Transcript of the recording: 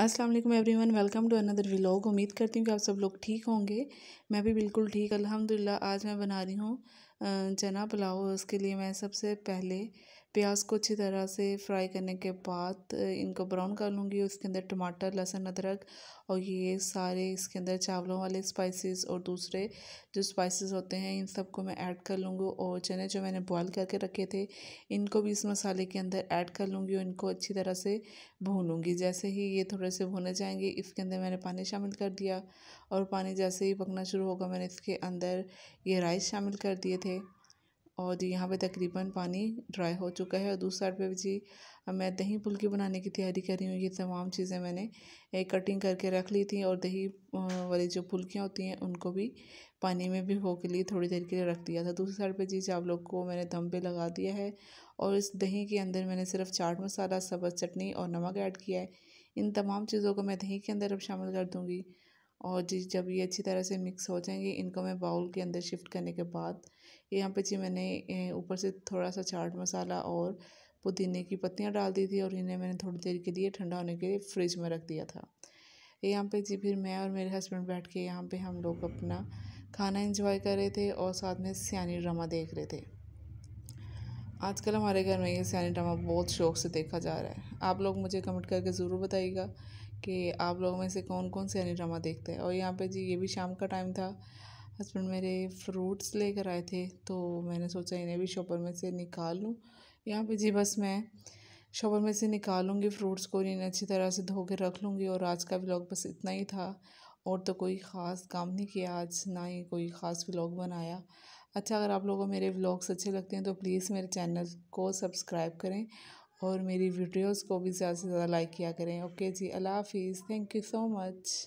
अस्सलाम वालेकुम everyone welcome to another vlog उम्मीद करती हूँ कि आप सब लोग ठीक होंगे मैं भी बिल्कुल ठीक अल्हम्दुलिल्लाह आज मैं बना रही हूँ चना पुलाव उसके लिए मैं सबसे पहले प्याज को अच्छी तरह से फ्राई करने के बाद इनको ब्राउन कर लूँगी उसके अंदर टमाटर लहसुन अदरक और ये सारे इसके अंदर चावलों वाले स्पाइसेस और दूसरे जो स्पाइसेस होते हैं इन सबको मैं ऐड कर लूँगी और चने जो मैंने बॉयल करके रखे थे इनको भी इस मसाले के अंदर ऐड कर लूँगी और इनको अच्छी तरह से भूनूँगी जैसे ही ये थोड़े से भुने जाएंगे इसके अंदर मैंने पानी शामिल कर दिया और पानी जैसे ही पकना शुरू होगा मैंने इसके अंदर ये राइस शामिल कर दिए थे और यहाँ पे तकरीबन पानी ड्राई हो चुका है और दूसरी साइड पे भी जी मैं दही फुल्के बनाने की तैयारी कर रही हूँ ये तमाम चीज़ें मैंने एक कटिंग करके रख ली थी और दही वाली जो फुल्कियाँ होती हैं उनको भी पानी में भी हो के लिए थोड़ी देर के लिए रख दिया था दूसरी साइड पे जी चावलों को मैंने दम पे लगा दिया है और इस दही के अंदर मैंने सिर्फ चाट मसाला सब्ज़ चटनी और नमक ऐड किया है इन तमाम चीज़ों को मैं दही के अंदर अब शामिल कर दूँगी और जी जब ये अच्छी तरह से मिक्स हो जाएंगे इनको मैं बाउल के अंदर शिफ्ट करने के बाद यहाँ पे जी मैंने ऊपर से थोड़ा सा चाट मसाला और पुदीने की पत्तियाँ डाल दी थी और इन्हें मैंने थोड़ी देर के लिए ठंडा होने के लिए फ्रिज में रख दिया था यहाँ पे जी फिर मैं और मेरे हस्बैंड बैठ के यहाँ पे हम लोग अपना खाना इंजॉय कर रहे थे और साथ में सियानी ड्रामा देख रहे थे आजकल हमारे घर में ये सियानी ड्रामा बहुत शौक से देखा जा रहा है आप लोग मुझे कमेंट करके ज़रूर बताइएगा कि आप लोगों में से कौन कौन सियानी ड्रामा देखते हैं और यहाँ पे जी ये भी शाम का टाइम था हस्बैंड मेरे फ्रूट्स लेकर आए थे तो मैंने सोचा इन्हें भी शॉपर में से निकाल लूँ यहाँ पे जी बस मैं शॉपर में से निकालूंगी फ्रूट्स को इन्हें अच्छी तरह से धो के रख लूँगी और आज का ब्लॉग बस इतना ही था और तो कोई ख़ास काम नहीं किया आज ना ही कोई ख़ास ब्लॉग बनाया अच्छा अगर आप लोगों को मेरे व्लॉग्स अच्छे लगते हैं तो प्लीज़ मेरे चैनल को सब्सक्राइब करें और मेरी वीडियोस को भी ज़्यादा से ज़्यादा लाइक किया करें ओके जी अल्लाह हाफिज़ थैंक यू सो मच